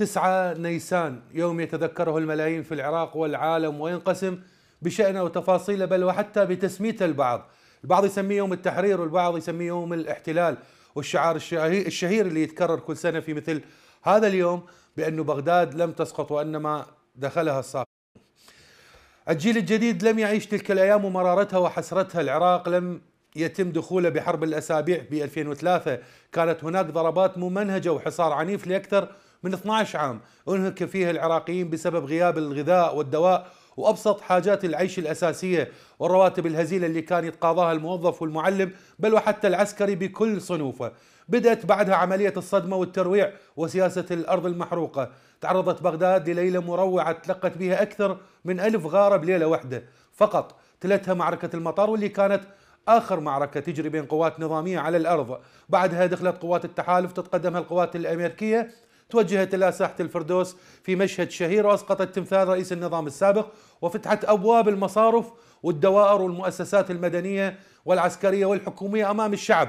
9 نيسان يوم يتذكره الملايين في العراق والعالم وينقسم بشأنه وتفاصيله بل وحتى بتسميته البعض البعض يسميه يوم التحرير والبعض يسميه يوم الاحتلال والشعار الشهير اللي يتكرر كل سنة في مثل هذا اليوم بأن بغداد لم تسقط وإنما دخلها الصاق الجيل الجديد لم يعيش تلك الأيام ومرارتها وحسرتها العراق لم يتم دخوله بحرب الأسابيع ب 2003 كانت هناك ضربات ممنهجة وحصار عنيف لأكثر من 12 عام انهك فيها العراقيين بسبب غياب الغذاء والدواء وابسط حاجات العيش الاساسيه والرواتب الهزيله اللي كان يتقاضاها الموظف والمعلم بل وحتى العسكري بكل صنوفه. بدات بعدها عمليه الصدمه والترويع وسياسه الارض المحروقه، تعرضت بغداد لليله مروعه تلقت بها اكثر من ألف غاره بليله واحده فقط، تلتها معركه المطار واللي كانت اخر معركه تجري بين قوات نظاميه على الارض، بعدها دخلت قوات التحالف تتقدمها القوات الامريكيه توجهت إلى ساحة الفردوس في مشهد شهير وأسقطت تمثال رئيس النظام السابق وفتحت أبواب المصارف والدوائر والمؤسسات المدنية والعسكرية والحكومية أمام الشعب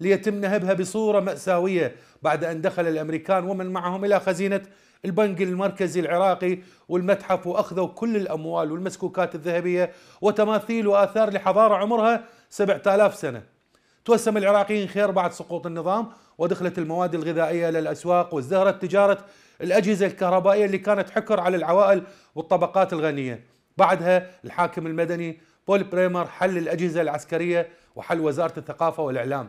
ليتم نهبها بصورة مأساوية بعد أن دخل الأمريكان ومن معهم إلى خزينة البنك المركزي العراقي والمتحف واخذوا كل الاموال والمسكوكات الذهبيه وتماثيل واثار لحضاره عمرها 7000 سنه توسم العراقيين خير بعد سقوط النظام ودخلت المواد الغذائية للأسواق وازدهرت تجارة الأجهزة الكهربائية اللي كانت حكر على العوائل والطبقات الغنية بعدها الحاكم المدني بول بريمر حل الأجهزة العسكرية وحل وزارة الثقافة والإعلام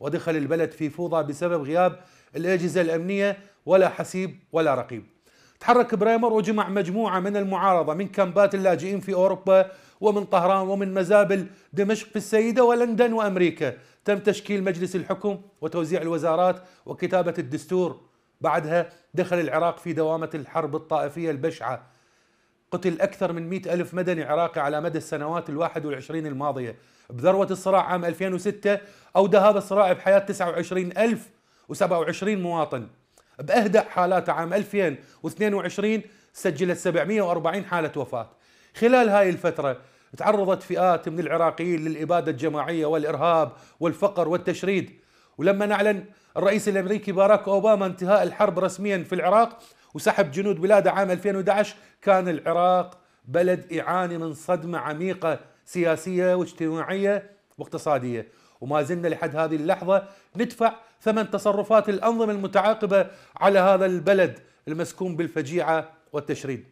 ودخل البلد في فوضى بسبب غياب الأجهزة الأمنية ولا حسيب ولا رقيب تحرك بريمر وجمع مجموعة من المعارضة من كامبات اللاجئين في أوروبا ومن طهران ومن مزابل دمشق في السيدة ولندن وأمريكا تم تشكيل مجلس الحكم وتوزيع الوزارات وكتابة الدستور بعدها دخل العراق في دوامة الحرب الطائفية البشعة قتل أكثر من مئة ألف مدني عراقي على مدى السنوات الواحد والعشرين الماضية بذروة الصراع عام 2006 أودى هذا الصراع بحياة 29 ألف و27 مواطن بأهدأ حالاته عام 2022 سجلت 740 حالة وفاة خلال هاي الفترة تعرضت فئات من العراقيين للإبادة الجماعية والإرهاب والفقر والتشريد ولما نعلن الرئيس الأمريكي باراك أوباما انتهاء الحرب رسميا في العراق وسحب جنود بلاده عام 2011 كان العراق بلد يعاني من صدمة عميقة سياسية واجتماعية واقتصادية وما زلنا لحد هذه اللحظة ندفع ثمن تصرفات الأنظمة المتعاقبة على هذا البلد المسكون بالفجيعة والتشريد